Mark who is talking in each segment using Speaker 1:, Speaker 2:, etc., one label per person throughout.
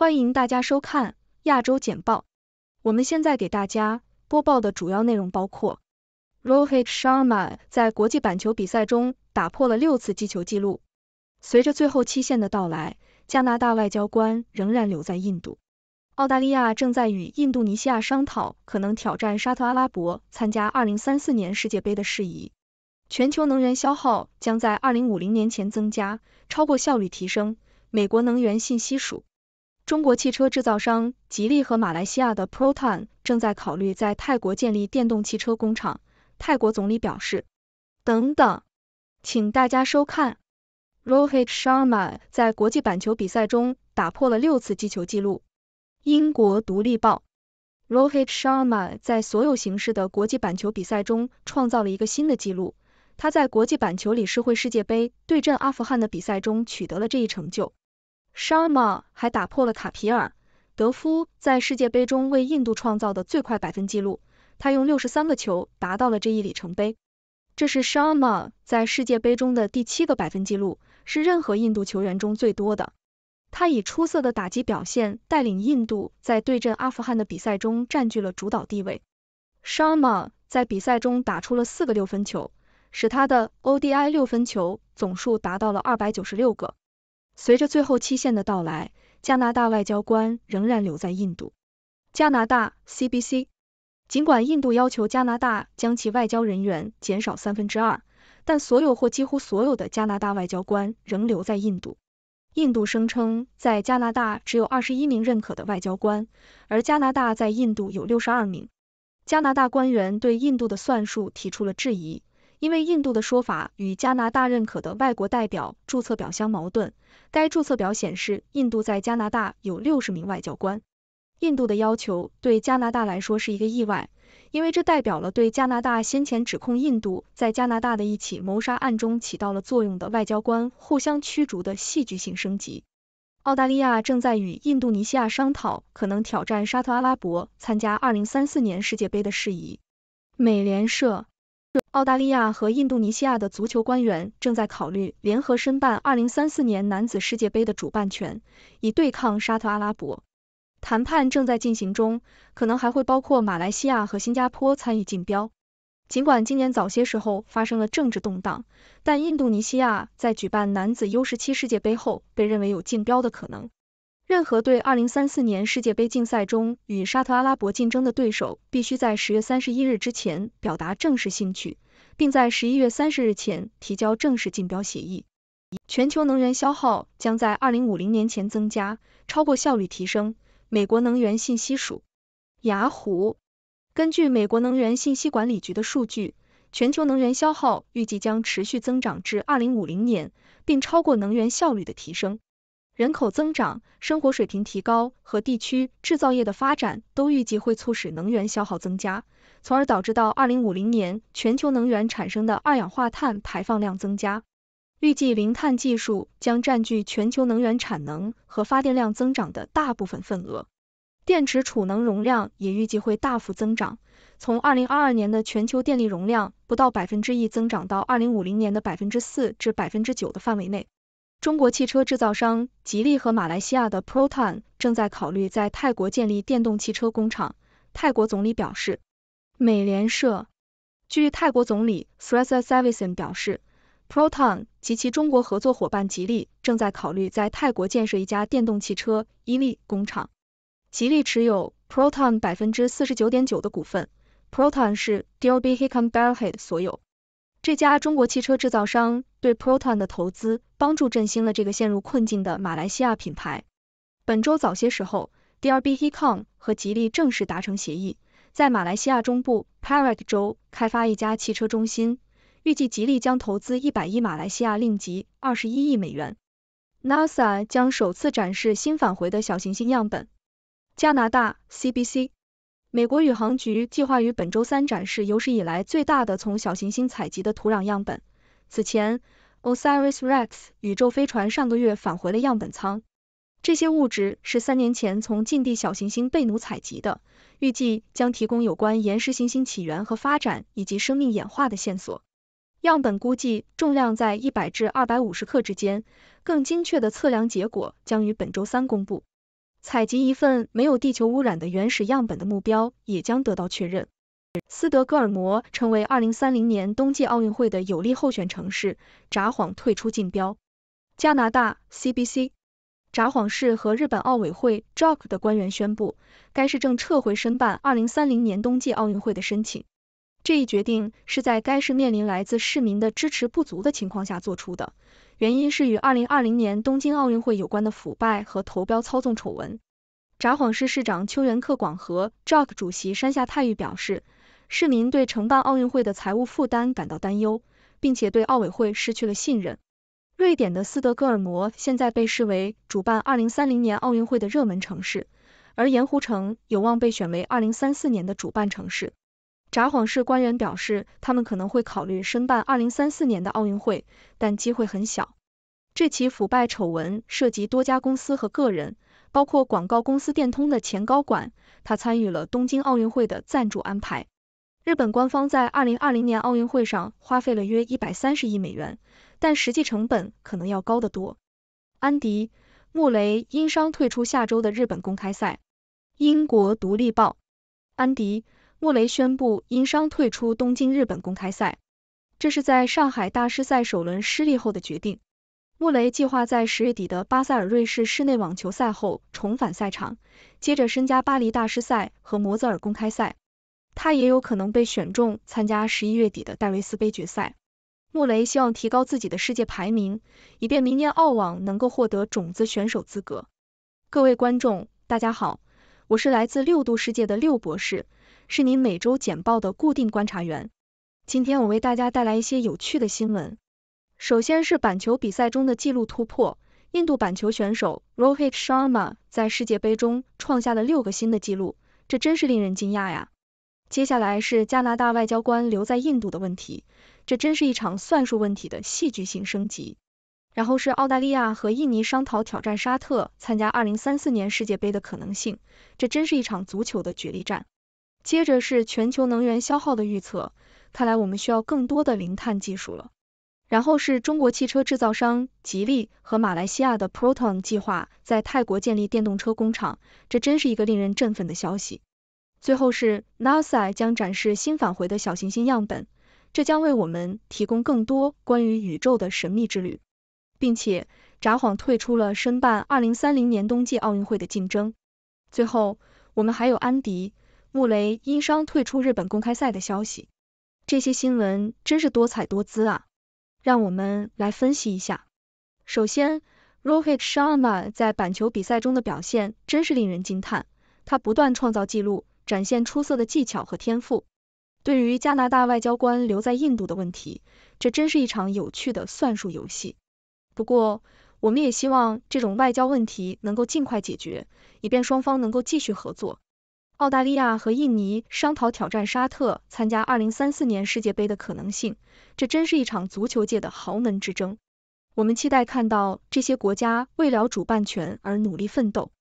Speaker 1: 欢迎大家收看《亚洲简报》。我们现在给大家播报的主要内容包括：Rohit Sharma 在国际板球比赛中打破了六次击球记录。随着最后期限的到来，加拿大外交官仍然留在印度。澳大利亚正在与印度尼西亚商讨可能挑战沙特阿拉伯参加二零三四年世界杯的事宜。全球能源消耗将在二零五零年前增加，超过效率提升。美国能源信息署。中国汽车制造商吉利和马来西亚的 Proton 正在考虑在泰国建立电动汽车工厂。泰国总理表示。等等，请大家收看。Rohit Sharma 在国际板球比赛中打破了六次击球记录。英国独立报。Rohit Sharma 在所有形式的国际板球比赛中创造了一个新的记录。他在国际板球理事会世界杯对阵阿富汗的比赛中取得了这一成就。Sharma 还打破了卡皮尔·德夫在世界杯中为印度创造的最快百分记录，他用六十三个球达到了这一里程碑。这是 Sharma 在世界杯中的第七个百分记录，是任何印度球员中最多的。他以出色的打击表现带领印度在对阵阿富汗的比赛中占据了主导地位。Sharma 在比赛中打出了四个六分球，使他的 ODI 六分球总数达到了二百九十六个。随着最后期限的到来，加拿大外交官仍然留在印度。加拿大 CBC。尽管印度要求加拿大将其外交人员减少三分之二，但所有或几乎所有的加拿大外交官仍留在印度。印度声称在加拿大只有二十一名认可的外交官，而加拿大在印度有六十二名。加拿大官员对印度的算术提出了质疑。因为印度的说法与加拿大认可的外国代表注册表相矛盾，该注册表显示印度在加拿大有六十名外交官。印度的要求对加拿大来说是一个意外，因为这代表了对加拿大先前指控印度在加拿大的一起谋杀案中起到了作用的外交官互相驱逐的戏剧性升级。澳大利亚正在与印度尼西亚商讨可能挑战沙特阿拉伯参加二零三四年世界杯的事宜。美联社。澳大利亚和印度尼西亚的足球官员正在考虑联合申办2034年男子世界杯的主办权，以对抗沙特阿拉伯。谈判正在进行中，可能还会包括马来西亚和新加坡参与竞标。尽管今年早些时候发生了政治动荡，但印度尼西亚在举办男子 U17 世界杯后被认为有竞标的可能。任何对二零三四年世界杯竞赛中与沙特阿拉伯竞争的对手，必须在十月三十一日之前表达正式兴趣，并在十一月三十日前提交正式竞标协议。全球能源消耗将在二零五零年前增加，超过效率提升。美国能源信息署，雅虎根据美国能源信息管理局的数据，全球能源消耗预计将持续增长至二零五零年，并超过能源效率的提升。人口增长、生活水平提高和地区制造业的发展都预计会促使能源消耗增加，从而导致到二零五零年全球能源产生的二氧化碳排放量增加。预计零碳技术将占据全球能源产能和发电量增长的大部分份额，电池储能容量也预计会大幅增长，从二零二二年的全球电力容量不到百分之一增长到二零五零年的百分之四至百分之九的范围内。中国汽车制造商吉利和马来西亚的 Proton 正在考虑在泰国建立电动汽车工厂。泰国总理表示，美联社，据泰国总理 s r e s a s a v i s o n 表示，Proton 及其中国合作伙伴吉利正在考虑在泰国建设一家电动汽车伊利工厂。吉利持有 Proton 百分之四十九点九的股份。Proton 是 d o l b y Hikam b a r h e a d 所有。这家中国汽车制造商对 Proton 的投资，帮助振兴了这个陷入困境的马来西亚品牌。本周早些时候，DRB-Hicom 和吉利正式达成协议，在马来西亚中部 p a r a k 州开发一家汽车中心，预计吉利将投资一百亿马来西亚令吉（二十一亿美元）。NASA 将首次展示新返回的小行星样本。加拿大 CBC。美国宇航局计划于本周三展示有史以来最大的从小行星采集的土壤样本。此前，Osiris-Rex 宇宙飞船上个月返回了样本舱。这些物质是三年前从近地小行星贝努采集的，预计将提供有关岩石行星起源和发展以及生命演化的线索。样本估计重量在一百至二百五十克之间，更精确的测量结果将于本周三公布。采集一份没有地球污染的原始样本的目标也将得到确认。斯德哥尔摩成为2030年冬季奥运会的有力候选城市，札幌退出竞标。加拿大 CBC，札幌市和日本奥委会 JOC 的官员宣布，该市正撤回申办2030年冬季奥运会的申请。这一决定是在该市面临来自市民的支持不足的情况下做出的，原因是与2020年东京奥运会有关的腐败和投标操纵丑闻。札幌市市长秋元克广和 JOC 主席山下泰裕表示，市民对承办奥运会的财务负担感到担忧，并且对奥委会失去了信任。瑞典的斯德哥尔摩现在被视为主办2030年奥运会的热门城市，而盐湖城有望被选为2034年的主办城市。札幌市官员表示，他们可能会考虑申办二零三四年的奥运会，但机会很小。这起腐败丑闻涉及多家公司和个人，包括广告公司电通的前高管，他参与了东京奥运会的赞助安排。日本官方在二零二零年奥运会上花费了约一百三十亿美元，但实际成本可能要高得多。安迪·穆雷因伤退出下周的日本公开赛。英国《独立报》，安迪。穆雷宣布因伤退出东京日本公开赛，这是在上海大师赛首轮失利后的决定。穆雷计划在十月底的巴塞尔瑞士室内网球赛后重返赛场，接着参加巴黎大师赛和摩泽尔公开赛。他也有可能被选中参加十一月底的戴维斯杯决赛。穆雷希望提高自己的世界排名，以便明年澳网能够获得种子选手资格。各位观众，大家好，我是来自六度世界的六博士。是您每周简报的固定观察员。今天我为大家带来一些有趣的新闻。首先是板球比赛中的记录突破，印度板球选手 Rohit Sharma 在世界杯中创下了六个新的记录，这真是令人惊讶呀。接下来是加拿大外交官留在印度的问题，这真是一场算术问题的戏剧性升级。然后是澳大利亚和印尼商讨挑战沙特参加二零三四年世界杯的可能性，这真是一场足球的角力战。接着是全球能源消耗的预测，看来我们需要更多的零碳技术了。然后是中国汽车制造商吉利和马来西亚的 Proton 计划在泰国建立电动车工厂，这真是一个令人振奋的消息。最后是 NASA 将展示新返回的小行星样本，这将为我们提供更多关于宇宙的神秘之旅。并且，札幌退出了申办二零三零年冬季奥运会的竞争。最后，我们还有安迪。穆雷因伤退出日本公开赛的消息，这些新闻真是多彩多姿啊！让我们来分析一下。首先，Rohit Sharma 在板球比赛中的表现真是令人惊叹，他不断创造纪录，展现出色的技巧和天赋。对于加拿大外交官留在印度的问题，这真是一场有趣的算术游戏。不过，我们也希望这种外交问题能够尽快解决，以便双方能够继续合作。澳大利亚和印尼商讨挑战沙特参加二零三四年世界杯的可能性，这真是一场足球界的豪门之争。我们期待看到这些国家为了主办权而努力奋斗。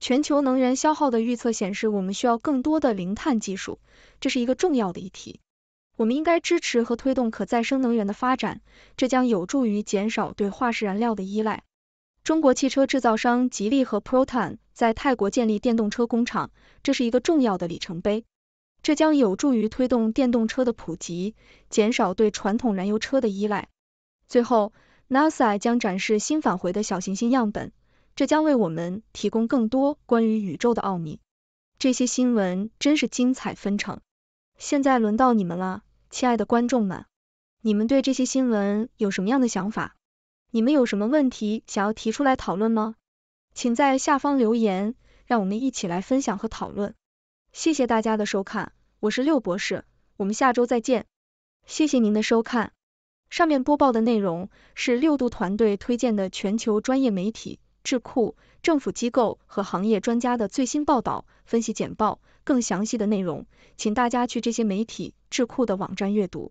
Speaker 1: 全球能源消耗的预测显示，我们需要更多的零碳技术，这是一个重要的议题。我们应该支持和推动可再生能源的发展，这将有助于减少对化石燃料的依赖。中国汽车制造商吉利和 Proton 在泰国建立电动车工厂，这是一个重要的里程碑。这将有助于推动电动车的普及，减少对传统燃油车的依赖。最后，NASA 将展示新返回的小行星样本，这将为我们提供更多关于宇宙的奥秘。这些新闻真是精彩纷呈。现在轮到你们了，亲爱的观众们，你们对这些新闻有什么样的想法？你们有什么问题想要提出来讨论吗？请在下方留言，让我们一起来分享和讨论。谢谢大家的收看，我是六博士，我们下周再见。谢谢您的收看。上面播报的内容是六度团队推荐的全球专业媒体、智库、政府机构和行业专家的最新报道、分析简报。更详细的内容，请大家去这些媒体、智库的网站阅读。